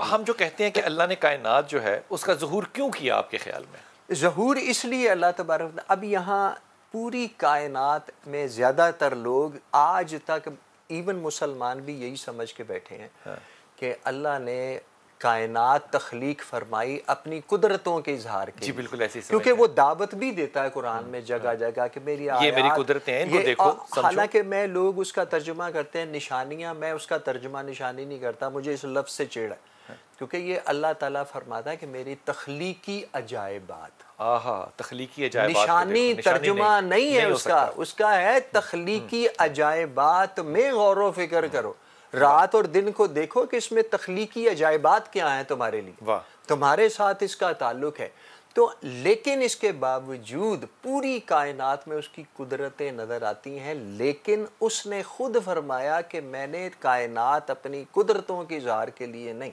तो हम जो कहते हैं कि अल्लाह ने कायनात जो है उसका जहूर क्यों किया आपके ख्याल में जहूर इसलिए अल्लाह तबारक अब यहाँ पूरी कायनात में ज़्यादातर लोग आज तक इवन मुसलमान भी यही समझ के बैठे हैं हाँ। कि अल्लाह ने कायनात तखलीक फरमाई अपनी कुदरतों के इजहार के जी बिल्कुल ऐसी क्योंकि वो दावत भी देता है कुरान में जगह हाँ। जगह कि मेरी ये मेरी कुदरतें हैं इनको देखो हालांकि मैं लोग उसका तर्जुमा करते हैं निशानियां मैं उसका तर्जुमा निशानी नहीं करता मुझे इस लफ्ज़ से चेड़ है हाँ। क्योंकि ये अल्लाह ताला फरमाता है कि मेरी तखलीकी अजायबात आहा तख्लीकी अजायबात निशानी, तर्जुमा नहीं, है उसका उसका है तखलीकी हम्म। अजायबात में गौर व फिक्र हाँ। करो रात और दिन को देखो कि इसमें तखलीकी अजायबात क्या हैं तुम्हारे लिए वाह तुम्हारे साथ इसका ताल्लुक है तो लेकिन इसके बावजूद पूरी कायनात में उसकी कुदरतें नज़र आती हैं लेकिन उसने खुद फरमाया कि मैंने कायनात अपनी कुदरतों के इजहार के लिए नहीं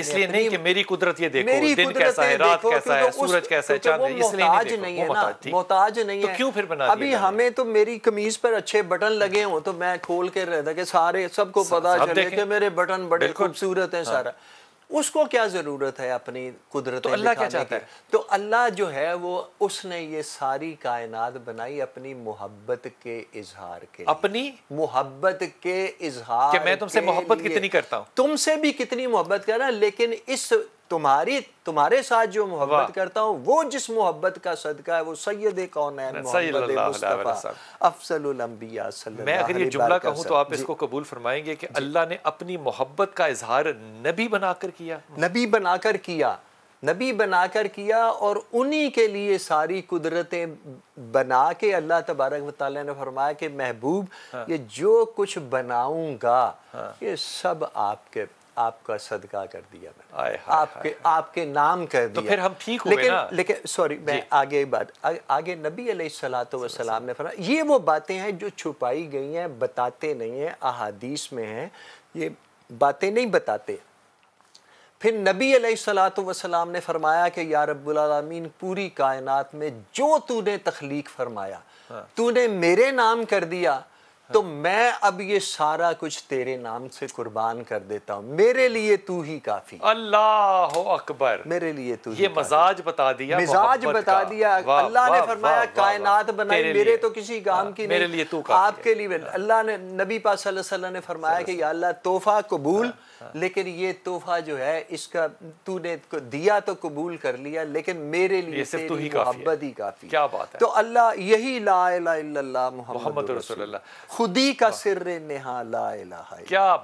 इसलिए नहीं कि मेरी कुदरत ये देखो मेरी दिन कैसा है रात तो कैसा है सूरज कैसा है चांद इसलिए आज नहीं है ना मोहताज नहीं तो है क्यों फिर बना अभी हमें तो मेरी कमीज पर अच्छे बटन लगे हों तो मैं खोल के रहता कि सारे सबको पता चले कि मेरे बटन बड़े खूबसूरत हैं हाँ। सारा उसको क्या ज़रूरत है अपनी कुदरत तो अल्लाह क्या चाहता है तो अल्लाह जो है वो उसने ये सारी कायनात बनाई अपनी मोहब्बत के इजहार के अपनी मोहब्बत के इजहार मैं तुमसे मोहब्बत कितनी करता हूँ तुमसे भी कितनी मोहब्बत कर रहा लेकिन इस तुम्हारी तुम्हारे साथ जो मोहब्बत करता हूँ वो जिस मोहब्बत का सदका है वो सैयद कौन है मैं अगर ये जुमला कहूँ तो आप इसको कबूल फरमाएंगे कि अल्लाह ने अपनी मोहब्बत का इजहार नबी बनाकर किया नबी बनाकर किया नबी बनाकर किया और उन्हीं के लिए सारी कुदरतें बना के अल्लाह तबारक ताली ने फरमाया कि महबूब हाँ। ये जो कुछ बनाऊंगा हाँ। ये सब आपके आपका सदका कर दिया मैं आए, हाए, आपके हाए, हाय। आपके नाम कर तो दिया तो फिर हम ठीक हुए लेकिन ना? लेकिन सॉरी मैं आगे बात आ, आगे नबी सलाम ने फरमा ये वो बातें हैं जो छुपाई गई हैं बताते नहीं हैं अहादीस में हैं ये बातें नहीं बताते फिर नबी सलाम ने फरमाया कि या रब्बुलमीन पूरी कायनात में जो तूने तखलीक फरमाया हाँ। तूने मेरे नाम कर दिया तो मैं अब ये सारा कुछ तेरे नाम से कुर्बान कर देता हूँ मेरे लिए तू ही काफी अल्लाह अकबर मेरे लिए तू ये मजाज बता दिया मिजाज बता दिया अल्लाह ने फरमाया कायनात बनाई मेरे तो किसी काम हाँ, की मेरे लिए तू आपके लिए हाँ। अल्लाह ने नबी पाक ने फरमाया कि अल्लाह तोहफा कबूल हाँ, लेकिन ये तोहफा जो है इसका तूने दिया तो कबूल कर लिया लेकिन मेरे लिए सिर्फ तू ही काफी क्या बात है तो अल्लाह यही ला मोहम्मद खुदी का सिर निहाला क्या